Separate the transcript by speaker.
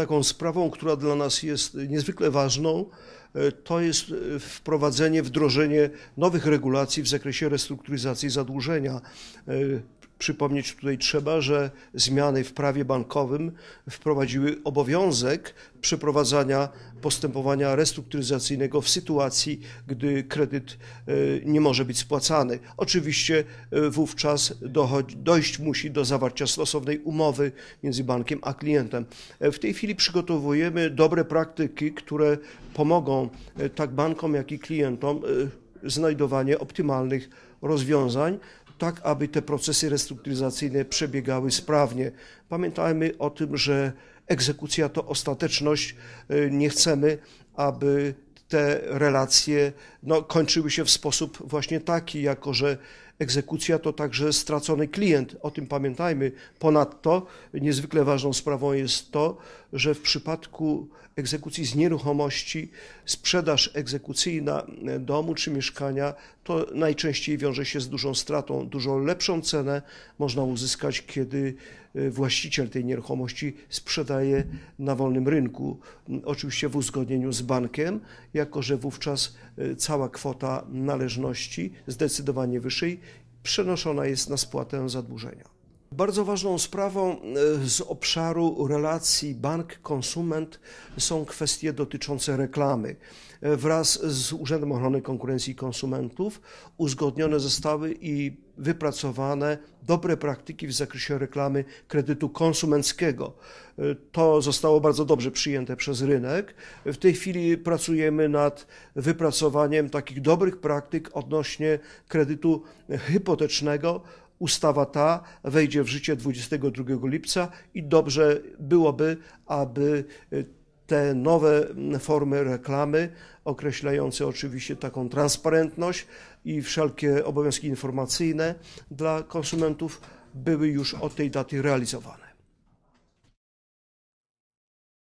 Speaker 1: taką sprawą, która dla nas jest niezwykle ważną, e, to jest e, wprowadzenie, wdrożenie nowych regulacji w zakresie restrukturyzacji zadłużenia e, Przypomnieć tutaj trzeba, że zmiany w prawie bankowym wprowadziły obowiązek przeprowadzania postępowania restrukturyzacyjnego w sytuacji, gdy kredyt e, nie może być spłacany. Oczywiście e, wówczas dojść musi do zawarcia stosownej umowy między bankiem a klientem. E, w tej chwili przygotowujemy dobre praktyki, które pomogą tak bankom, jak i klientom znajdowanie optymalnych rozwiązań, tak aby te procesy restrukturyzacyjne przebiegały sprawnie. Pamiętajmy o tym, że egzekucja to ostateczność. E, nie chcemy, aby te relacje no, kończyły się w sposób właśnie taki, jako że Egzekucja to także stracony klient, o tym pamiętajmy. Ponadto niezwykle ważną sprawą jest to, że w przypadku egzekucji z nieruchomości sprzedaż egzekucyjna domu czy mieszkania to najczęściej wiąże się z dużą stratą. Dużo lepszą cenę można uzyskać, kiedy e, właściciel tej nieruchomości sprzedaje na wolnym rynku. Oczywiście w uzgodnieniu z bankiem, jako że wówczas e, cała kwota należności zdecydowanie wyższej przenoszona jest na spłatę zadłużenia. Bardzo ważną sprawą e, z obszaru relacji bank-konsument są kwestie dotyczące reklamy. E, wraz z Urzędem Ochrony Konkurencji i Konsumentów uzgodnione zostały i wypracowane dobre praktyki w zakresie reklamy kredytu konsumenckiego. E, to zostało bardzo dobrze przyjęte przez rynek. W tej chwili pracujemy nad wypracowaniem takich dobrych praktyk odnośnie kredytu hipotecznego Ustawa ta wejdzie w życie 22 lipca i dobrze byłoby, aby e, te nowe formy reklamy, określające oczywiście taką transparentność i wszelkie obowiązki informacyjne dla konsumentów, były już od tej daty realizowane.